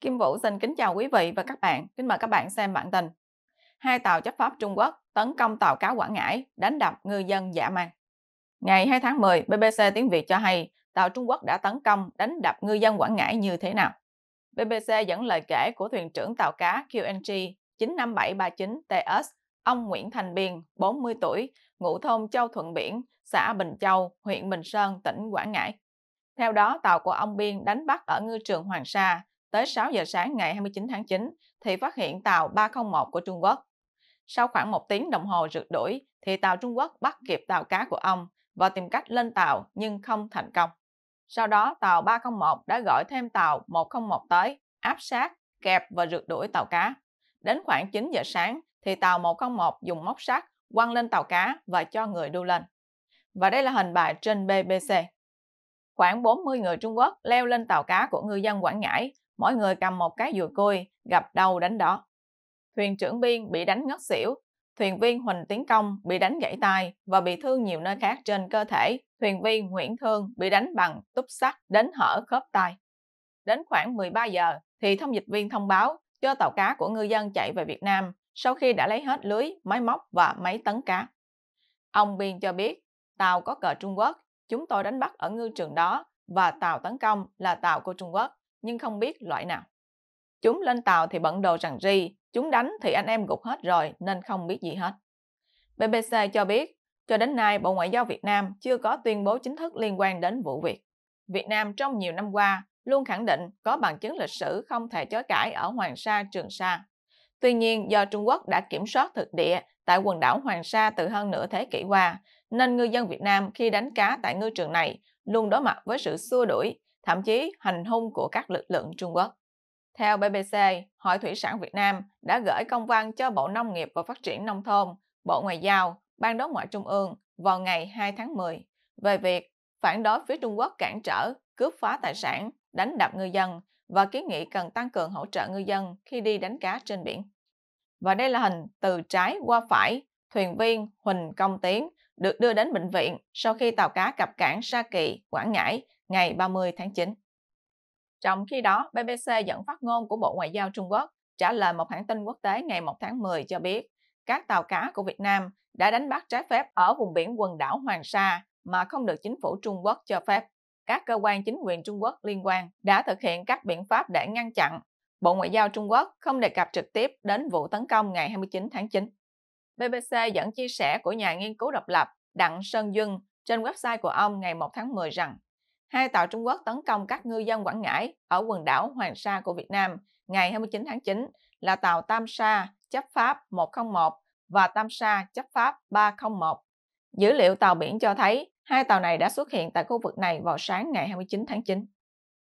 Kim Vũ xin kính chào quý vị và các bạn. Kính mời các bạn xem bản tin. Hai tàu chấp pháp Trung Quốc tấn công tàu cá Quảng Ngãi, đánh đập ngư dân dã man. Ngày 2 tháng 10, BBC tiếng Việt cho hay tàu Trung Quốc đã tấn công, đánh đập ngư dân Quảng Ngãi như thế nào. BBC dẫn lời kể của thuyền trưởng tàu cá QNG 95739TS, ông Nguyễn Thành Biên, 40 tuổi, ngụ thôn Châu Thuận Biển, xã Bình Châu, huyện Bình Sơn, tỉnh Quảng Ngãi. Theo đó, tàu của ông Biên đánh bắt ở ngư trường Hoàng Sa, tới 6 giờ sáng ngày 29 tháng 9 thì phát hiện tàu 301 của Trung Quốc. Sau khoảng một tiếng đồng hồ rượt đuổi thì tàu Trung Quốc bắt kịp tàu cá của ông và tìm cách lên tàu nhưng không thành công. Sau đó tàu 301 đã gọi thêm tàu 101 tới, áp sát, kẹp và rượt đuổi tàu cá. Đến khoảng 9 giờ sáng thì tàu 101 dùng móc sắt quăng lên tàu cá và cho người đu lên. Và đây là hình bài trên BBC. Khoảng 40 người Trung Quốc leo lên tàu cá của ngư dân Quảng Ngãi mỗi người cầm một cái dùi cui, gặp đầu đánh đó. Thuyền trưởng biên bị đánh ngất xỉu, thuyền viên Huỳnh Tiến Công bị đánh gãy tay và bị thương nhiều nơi khác trên cơ thể, thuyền viên Nguyễn Thương bị đánh bằng túp sắt đến hở khớp tay. Đến khoảng 13 giờ thì thông dịch viên thông báo cho tàu cá của ngư dân chạy về Việt Nam sau khi đã lấy hết lưới, máy móc và máy tấn cá. Ông Biên cho biết, tàu có cờ Trung Quốc, chúng tôi đánh bắt ở ngư trường đó và tàu tấn công là tàu của Trung Quốc nhưng không biết loại nào. Chúng lên tàu thì bận đồ rằng ri, chúng đánh thì anh em gục hết rồi nên không biết gì hết. BBC cho biết, cho đến nay Bộ Ngoại giao Việt Nam chưa có tuyên bố chính thức liên quan đến vụ việc. Việt Nam trong nhiều năm qua luôn khẳng định có bằng chứng lịch sử không thể chối cãi ở Hoàng Sa, Trường Sa. Tuy nhiên, do Trung Quốc đã kiểm soát thực địa tại quần đảo Hoàng Sa từ hơn nửa thế kỷ qua, nên ngư dân Việt Nam khi đánh cá tại ngư trường này luôn đối mặt với sự xua đuổi thậm chí hành hung của các lực lượng Trung Quốc. Theo BBC, Hội Thủy sản Việt Nam đã gửi công văn cho Bộ Nông nghiệp và Phát triển Nông thôn, Bộ Ngoại giao, Ban đối ngoại Trung ương vào ngày 2 tháng 10 về việc phản đối phía Trung Quốc cản trở, cướp phá tài sản, đánh đập ngư dân và kiến nghị cần tăng cường hỗ trợ ngư dân khi đi đánh cá trên biển. Và đây là hình từ trái qua phải, thuyền viên Huỳnh Công Tiến được đưa đến bệnh viện sau khi tàu cá cập cảng Sa Kỳ, Quảng Ngãi ngày 30 tháng 9. Trong khi đó, BBC dẫn phát ngôn của Bộ Ngoại giao Trung Quốc trả lời một hãng tin quốc tế ngày 1 tháng 10 cho biết các tàu cá của Việt Nam đã đánh bắt trái phép ở vùng biển quần đảo Hoàng Sa mà không được chính phủ Trung Quốc cho phép. Các cơ quan chính quyền Trung Quốc liên quan đã thực hiện các biện pháp để ngăn chặn. Bộ Ngoại giao Trung Quốc không đề cập trực tiếp đến vụ tấn công ngày 29 tháng 9. BBC dẫn chia sẻ của nhà nghiên cứu độc lập Đặng Sơn Duân trên website của ông ngày 1 tháng 10 rằng hai tàu Trung Quốc tấn công các ngư dân Quảng Ngãi ở quần đảo Hoàng Sa của Việt Nam ngày 29 tháng 9 là tàu Tam Sa chấp Pháp 101 và Tam Sa chấp Pháp 301. Dữ liệu tàu biển cho thấy hai tàu này đã xuất hiện tại khu vực này vào sáng ngày 29 tháng 9.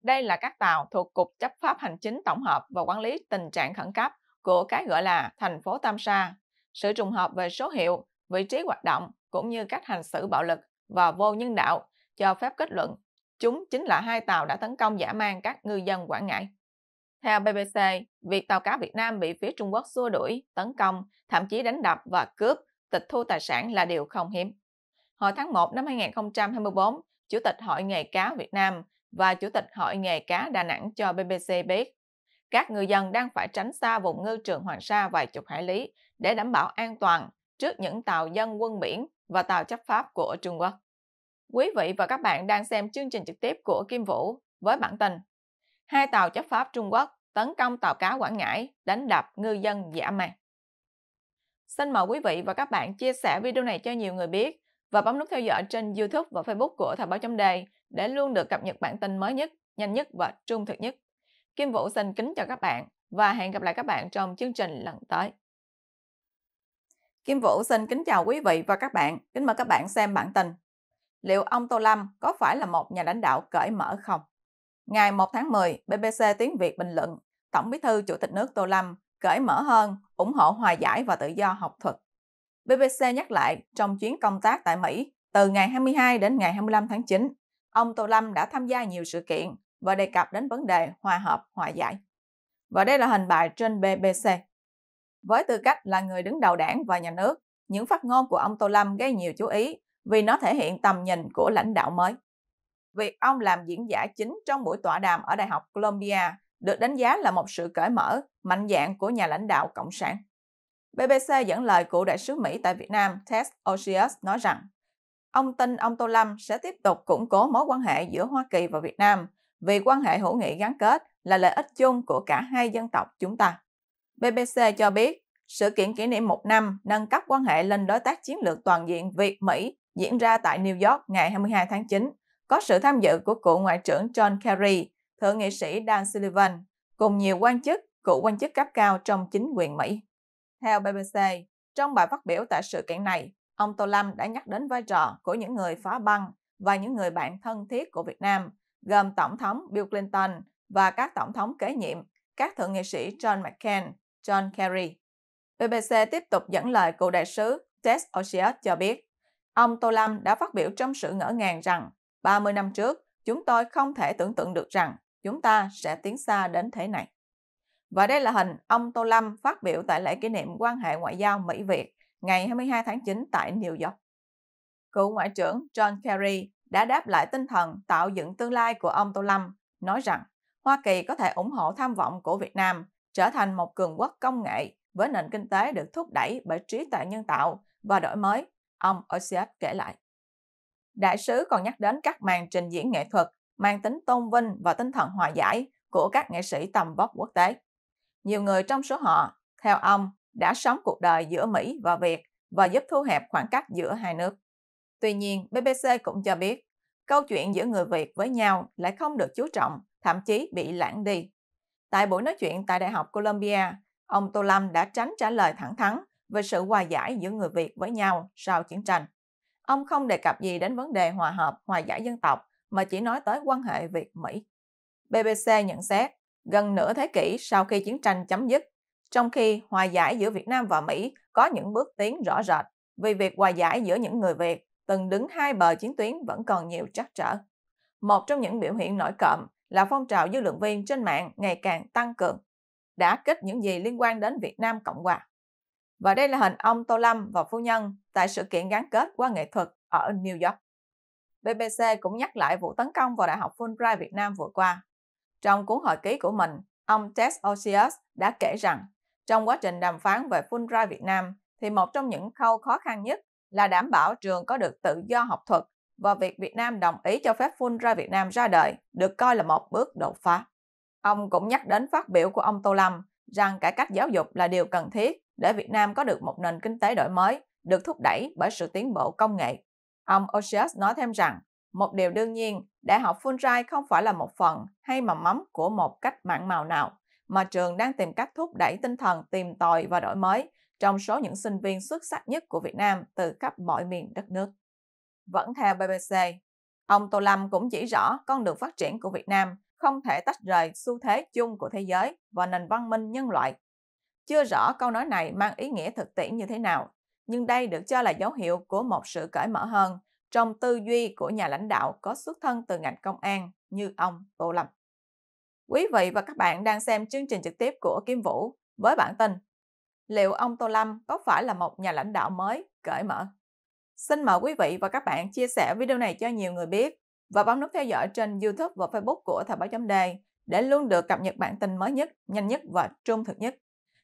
Đây là các tàu thuộc Cục Chấp pháp Hành chính Tổng hợp và Quản lý Tình trạng Khẩn cấp của cái gọi là thành phố Tam Sa. Sự trùng hợp về số hiệu, vị trí hoạt động cũng như cách hành xử bạo lực và vô nhân đạo cho phép kết luận Chúng chính là hai tàu đã tấn công dã man các ngư dân Quảng Ngãi. Theo BBC, việc tàu cá Việt Nam bị phía Trung Quốc xua đuổi, tấn công, thậm chí đánh đập và cướp, tịch thu tài sản là điều không hiếm. Hồi tháng 1 năm 2024, Chủ tịch Hội nghề cá Việt Nam và Chủ tịch Hội nghề cá Đà Nẵng cho BBC biết, các ngư dân đang phải tránh xa vùng ngư trường Hoàng Sa vài chục hải lý để đảm bảo an toàn trước những tàu dân quân biển và tàu chấp pháp của Trung Quốc. Quý vị và các bạn đang xem chương trình trực tiếp của Kim Vũ với bản tin Hai tàu chấp pháp Trung Quốc tấn công tàu cá Quảng Ngãi, đánh đập ngư dân dã man. Xin mời quý vị và các bạn chia sẻ video này cho nhiều người biết và bấm nút theo dõi trên YouTube và Facebook của Thời báo chấm đề để luôn được cập nhật bản tin mới nhất, nhanh nhất và trung thực nhất. Kim Vũ xin kính chào các bạn và hẹn gặp lại các bạn trong chương trình lần tới. Kim Vũ xin kính chào quý vị và các bạn. Kính mời các bạn xem bản tin liệu ông Tô Lâm có phải là một nhà lãnh đạo cởi mở không? Ngày 1 tháng 10, BBC Tiếng Việt bình luận Tổng bí thư Chủ tịch nước Tô Lâm cởi mở hơn, ủng hộ hòa giải và tự do học thuật. BBC nhắc lại trong chuyến công tác tại Mỹ từ ngày 22 đến ngày 25 tháng 9, ông Tô Lâm đã tham gia nhiều sự kiện và đề cập đến vấn đề hòa hợp, hòa giải. Và đây là hình bài trên BBC. Với tư cách là người đứng đầu đảng và nhà nước, những phát ngôn của ông Tô Lâm gây nhiều chú ý vì nó thể hiện tầm nhìn của lãnh đạo mới. Việc ông làm diễn giả chính trong buổi tọa đàm ở Đại học Columbia được đánh giá là một sự cởi mở, mạnh dạn của nhà lãnh đạo Cộng sản. BBC dẫn lời cựu đại sứ Mỹ tại Việt Nam Ted Osius nói rằng ông tin ông Tô Lâm sẽ tiếp tục củng cố mối quan hệ giữa Hoa Kỳ và Việt Nam vì quan hệ hữu nghị gắn kết là lợi ích chung của cả hai dân tộc chúng ta. BBC cho biết, sự kiện kỷ niệm một năm nâng cấp quan hệ lên đối tác chiến lược toàn diện Việt-Mỹ diễn ra tại New York ngày 22 tháng 9, có sự tham dự của cựu Ngoại trưởng John Kerry, Thượng nghị sĩ Dan Sullivan, cùng nhiều quan chức, cựu quan chức cấp cao trong chính quyền Mỹ. Theo BBC, trong bài phát biểu tại sự kiện này, ông Tô Lâm đã nhắc đến vai trò của những người phá băng và những người bạn thân thiết của Việt Nam, gồm Tổng thống Bill Clinton và các tổng thống kế nhiệm, các thượng nghị sĩ John McCain, John Kerry. BBC tiếp tục dẫn lời cựu đại sứ Ted Osias cho biết, Ông Tô Lâm đã phát biểu trong sự ngỡ ngàng rằng 30 năm trước, chúng tôi không thể tưởng tượng được rằng chúng ta sẽ tiến xa đến thế này. Và đây là hình ông Tô Lâm phát biểu tại lễ kỷ niệm quan hệ ngoại giao Mỹ-Việt ngày 22 tháng 9 tại New York. Cựu Ngoại trưởng John Kerry đã đáp lại tinh thần tạo dựng tương lai của ông Tô Lâm, nói rằng Hoa Kỳ có thể ủng hộ tham vọng của Việt Nam trở thành một cường quốc công nghệ với nền kinh tế được thúc đẩy bởi trí tuệ nhân tạo và đổi mới ông Osias kể lại. Đại sứ còn nhắc đến các màn trình diễn nghệ thuật mang tính tôn vinh và tinh thần hòa giải của các nghệ sĩ tầm vóc quốc tế. Nhiều người trong số họ, theo ông, đã sống cuộc đời giữa Mỹ và Việt và giúp thu hẹp khoảng cách giữa hai nước. Tuy nhiên, BBC cũng cho biết, câu chuyện giữa người Việt với nhau lại không được chú trọng, thậm chí bị lãng đi. Tại buổi nói chuyện tại Đại học Columbia, ông Tô Lâm đã tránh trả lời thẳng thắn về sự hòa giải giữa người Việt với nhau sau chiến tranh. Ông không đề cập gì đến vấn đề hòa hợp, hòa giải dân tộc, mà chỉ nói tới quan hệ Việt-Mỹ. BBC nhận xét, gần nửa thế kỷ sau khi chiến tranh chấm dứt, trong khi hòa giải giữa Việt Nam và Mỹ có những bước tiến rõ rệt, vì việc hòa giải giữa những người Việt từng đứng hai bờ chiến tuyến vẫn còn nhiều trắc trở. Một trong những biểu hiện nổi cộm là phong trào dư luận viên trên mạng ngày càng tăng cường, đã kích những gì liên quan đến Việt Nam Cộng Hòa. Và đây là hình ông Tô Lâm và phu nhân tại sự kiện gắn kết qua nghệ thuật ở New York. BBC cũng nhắc lại vụ tấn công vào Đại học Fulbright Việt Nam vừa qua. Trong cuốn hồi ký của mình, ông Tess Osius đã kể rằng trong quá trình đàm phán về Fulbright Việt Nam thì một trong những khâu khó khăn nhất là đảm bảo trường có được tự do học thuật và việc Việt Nam đồng ý cho phép Fulbright Việt Nam ra đời được coi là một bước đột phá. Ông cũng nhắc đến phát biểu của ông Tô Lâm rằng cải cách giáo dục là điều cần thiết để Việt Nam có được một nền kinh tế đổi mới được thúc đẩy bởi sự tiến bộ công nghệ. Ông Osias nói thêm rằng, một điều đương nhiên, Đại học Fulbright không phải là một phần hay mầm mắm của một cách mạng màu nào, mà trường đang tìm cách thúc đẩy tinh thần tìm tòi và đổi mới trong số những sinh viên xuất sắc nhất của Việt Nam từ khắp mọi miền đất nước. Vẫn theo BBC, ông Tô Lâm cũng chỉ rõ con đường phát triển của Việt Nam không thể tách rời xu thế chung của thế giới và nền văn minh nhân loại chưa rõ câu nói này mang ý nghĩa thực tiễn như thế nào, nhưng đây được cho là dấu hiệu của một sự cởi mở hơn trong tư duy của nhà lãnh đạo có xuất thân từ ngành công an như ông Tô Lâm. Quý vị và các bạn đang xem chương trình trực tiếp của Kim Vũ với bản tin Liệu ông Tô Lâm có phải là một nhà lãnh đạo mới cởi mở? Xin mời quý vị và các bạn chia sẻ video này cho nhiều người biết và bấm nút theo dõi trên YouTube và Facebook của Thời báo chấm đề để luôn được cập nhật bản tin mới nhất, nhanh nhất và trung thực nhất.